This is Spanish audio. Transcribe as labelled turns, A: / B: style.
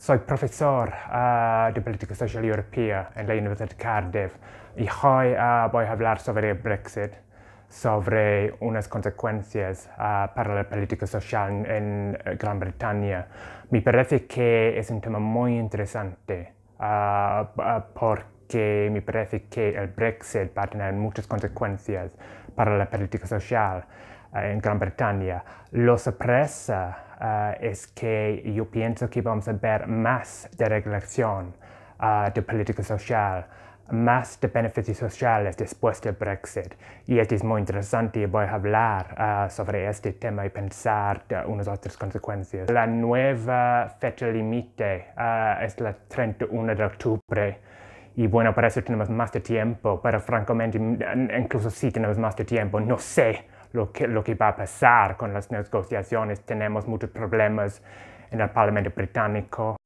A: Soy profesor ah, de política social europea en la Universidad de Cardiff y hoy ah, voy a hablar sobre el Brexit, sobre unas consecuencias ah, para la política social en eh, Gran Bretaña. Me parece que es un tema muy interesante porque me parece que el Brexit va a tener muchas consecuencias para la política social eh, en Gran Bretaña. Lo sorpresa eh, es que yo pienso que vamos a ver más de regulación, eh, de política social, más de beneficios sociales después del Brexit. Y esto es muy interesante y voy a hablar eh, sobre este tema y pensar de unas otras consecuencias. La nueva fecha límite es la 31 de octubre. Y bueno, para eso tenemos más de tiempo, pero francamente, mm, incluso si tenemos más de tiempo, no sé lo que, lo que va a pasar con las negociaciones. Tenemos muchos problemas en el Parlamento británico